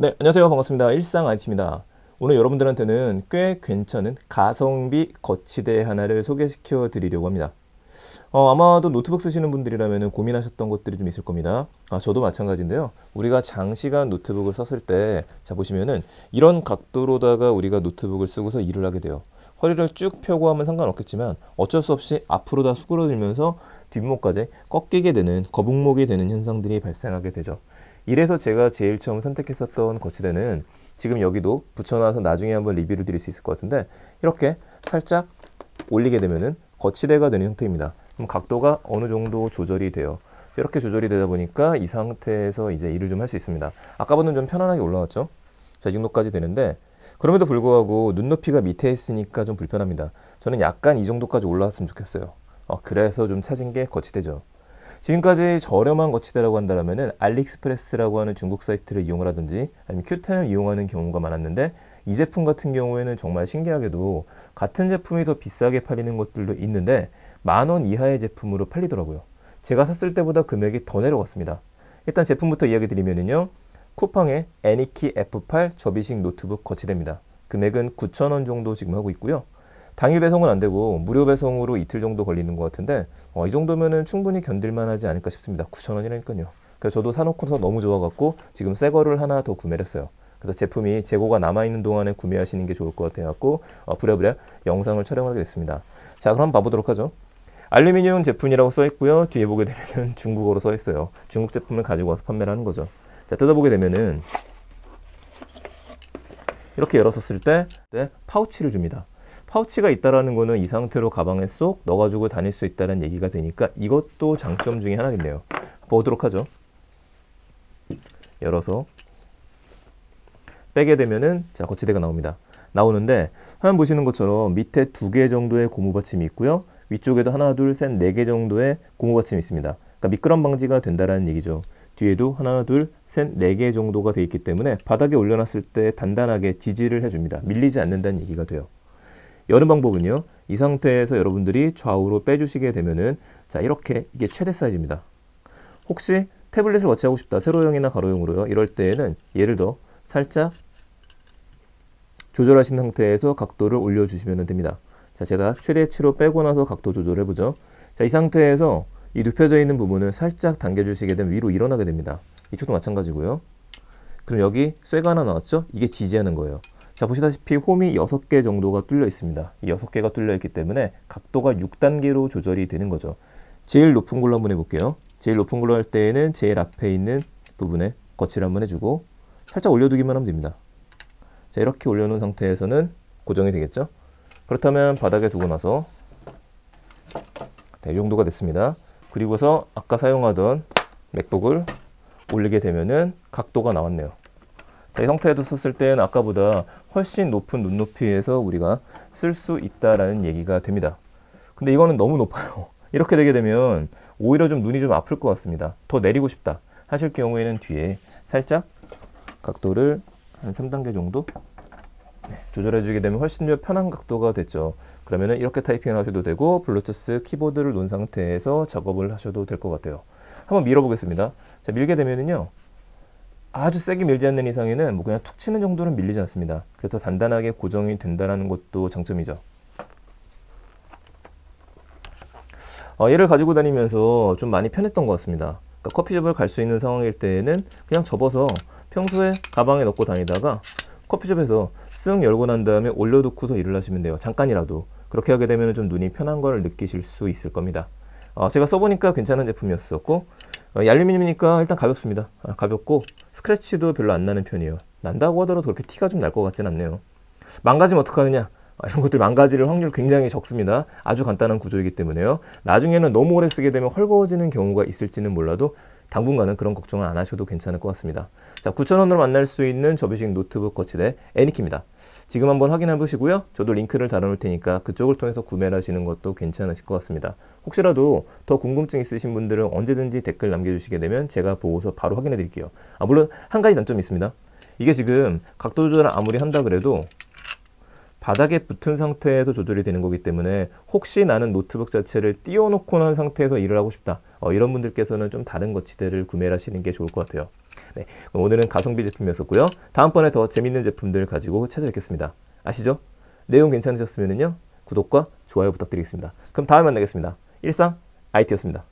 네, 안녕하세요. 반갑습니다. 일상 IT입니다. 오늘 여러분들한테는 꽤 괜찮은 가성비 거치대 하나를 소개시켜 드리려고 합니다. 어, 아마도 노트북 쓰시는 분들이라면 고민하셨던 것들이 좀 있을 겁니다. 아, 저도 마찬가지인데요. 우리가 장시간 노트북을 썼을 때, 자, 보시면은 이런 각도로다가 우리가 노트북을 쓰고서 일을 하게 돼요. 허리를 쭉 펴고 하면 상관없겠지만 어쩔 수 없이 앞으로 다 수그러들면서 뒷목까지 꺾이게 되는 거북목이 되는 현상들이 발생하게 되죠. 이래서 제가 제일 처음 선택했었던 거치대는 지금 여기도 붙여놔서 나중에 한번 리뷰를 드릴 수 있을 것 같은데 이렇게 살짝 올리게 되면은 거치대가 되는 형태입니다. 그럼 각도가 어느 정도 조절이 돼요. 이렇게 조절이 되다 보니까 이 상태에서 이제 일을 좀 할 수 있습니다. 아까보다는 좀 편안하게 올라왔죠? 자, 이 정도까지 되는데 그럼에도 불구하고 눈높이가 밑에 있으니까 좀 불편합니다. 저는 약간 이 정도까지 올라왔으면 좋겠어요. 어, 그래서 좀 찾은 게 거치대죠. 지금까지 저렴한 거치대라고 한다면은 알리익스프레스라고 하는 중국 사이트를 이용하든지 아니면 큐텐을 이용하는 경우가 많았는데 이 제품 같은 경우에는 정말 신기하게도 같은 제품이 더 비싸게 팔리는 것들도 있는데 만원 이하의 제품으로 팔리더라고요. 제가 샀을 때보다 금액이 더 내려갔습니다. 일단 제품부터 이야기 드리면요 쿠팡의 애니키 F8 접이식 노트북 거치대입니다. 금액은 9,000원 정도 지금 하고 있고요. 당일 배송은 안 되고 무료 배송으로 이틀 정도 걸리는 것 같은데 어, 이 정도면은 충분히 견딜만하지 않을까 싶습니다. 9천원이라니까요 그래서 저도 사놓고서 너무 좋아갖고 지금 새 거를 하나 더 구매했어요. 그래서 제품이 재고가 남아있는 동안에 구매하시는 게 좋을 것 같아갖고 어, 부랴부랴 영상을 촬영하게 됐습니다. 자 그럼 봐보도록 하죠. 알루미늄 제품이라고 써있고요. 뒤에 보게 되면 중국어로 써있어요. 중국 제품을 가지고 와서 판매를 하는 거죠. 자 뜯어보게 되면은 이렇게 열었었을 때 네, 파우치를 줍니다. 파우치가 있다라는 거는 이 상태로 가방에 쏙 넣어가지고 다닐 수 있다는 얘기가 되니까 이것도 장점 중에 하나겠네요. 보도록 하죠. 열어서 빼게 되면은 자 거치대가 나옵니다. 나오는데 화면 보시는 것처럼 밑에 두 개 정도의 고무 받침이 있고요. 위쪽에도 하나 둘 셋 네 개 정도의 고무 받침이 있습니다. 그러니까 미끄럼 방지가 된다라는 얘기죠. 뒤에도 하나 둘 셋 네 개 정도가 되어 있기 때문에 바닥에 올려놨을 때 단단하게 지지를 해줍니다. 밀리지 않는다는 얘기가 돼요. 여는 방법은요. 이 상태에서 여러분들이 좌우로 빼주시게 되면은 자 이렇게 이게 최대 사이즈입니다. 혹시 태블릿을 워치하고 싶다. 세로형이나 가로형으로요. 이럴 때에는 예를 들어 살짝 조절하신 상태에서 각도를 올려주시면 됩니다. 자 제가 최대치로 빼고 나서 각도 조절 해보죠. 자이 상태에서 이 눕혀져 있는 부분을 살짝 당겨주시게 되면 위로 일어나게 됩니다. 이쪽도 마찬가지고요. 그럼 여기 쇠가 하나 나왔죠? 이게 지지하는 거예요. 자 보시다시피 홈이 6개 정도가 뚫려 있습니다. 6개가 뚫려 있기 때문에 각도가 6단계로 조절이 되는 거죠. 제일 높은 걸로 한번 해볼게요. 제일 높은 걸로 할 때에는 제일 앞에 있는 부분에 거치를 한번 해주고 살짝 올려두기만 하면 됩니다. 자 이렇게 올려놓은 상태에서는 고정이 되겠죠? 그렇다면 바닥에 두고 나서 네, 이 정도가 됐습니다. 그리고서 아까 사용하던 맥북을 올리게 되면은 각도가 나왔네요. 자, 이 상태에도 썼을 때는 아까보다 훨씬 높은 눈높이에서 우리가 쓸 수 있다라는 얘기가 됩니다. 근데 이거는 너무 높아요. 이렇게 되게 되면 오히려 좀 눈이 좀 아플 것 같습니다. 더 내리고 싶다 하실 경우에는 뒤에 살짝 각도를 한 3단계 정도 네, 조절해 주게 되면 훨씬 더 편한 각도가 됐죠. 그러면 이렇게 타이핑을 하셔도 되고 블루투스 키보드를 놓은 상태에서 작업을 하셔도 될 것 같아요. 한번 밀어보겠습니다. 자, 밀게 되면은요. 아주 세게 밀지 않는 이상에는 뭐 그냥 툭 치는 정도는 밀리지 않습니다. 그래서 단단하게 고정이 된다는 것도 장점이죠. 어, 얘를 가지고 다니면서 좀 많이 편했던 것 같습니다. 그러니까 커피숍을 갈 수 있는 상황일 때에는 그냥 접어서 평소에 가방에 넣고 다니다가 커피숍에서 쓱 열고 난 다음에 올려놓고서 일을 하시면 돼요. 잠깐이라도. 그렇게 하게 되면 좀 눈이 편한 걸 느끼실 수 있을 겁니다. 어, 제가 써보니까 괜찮은 제품이었었고 어, 이 알루미늄이니까 일단 가볍습니다. 아, 가볍고 스크래치도 별로 안 나는 편이에요. 난다고 하더라도 그렇게 티가 좀 날 것 같진 않네요. 망가지면 어떡하느냐? 아, 이런 것들 망가질 확률 굉장히 적습니다. 아주 간단한 구조이기 때문에요. 나중에는 너무 오래 쓰게 되면 헐거워지는 경우가 있을지는 몰라도 당분간은 그런 걱정을안 하셔도 괜찮을 것 같습니다. 자, 9,000원으로 만날 수 있는 접이식 노트북 거치대 애니키입니다. 지금 한번 확인해 보시고요. 저도 링크를 달아놓을 테니까 그쪽을 통해서 구매를 하시는 것도 괜찮으실 것 같습니다. 혹시라도 더 궁금증 있으신 분들은 언제든지 댓글 남겨주시게 되면 제가 보고서 바로 확인해 드릴게요. 아, 물론 한 가지 단점이 있습니다. 이게 지금 각도 조절을 아무리 한다 그래도 바닥에 붙은 상태에서 조절이 되는 거기 때문에 혹시 나는 노트북 자체를 띄워놓고 난 상태에서 일을 하고 싶다 어, 이런 분들께서는 좀 다른 거치대를 구매를 하시는 게 좋을 것 같아요. 네, 오늘은 가성비 제품이었고요. 다음번에 더 재밌는 제품들 가지고 찾아뵙겠습니다. 아시죠? 내용 괜찮으셨으면 구독과 좋아요 부탁드리겠습니다. 그럼 다음에 만나겠습니다. 일상 IT였습니다.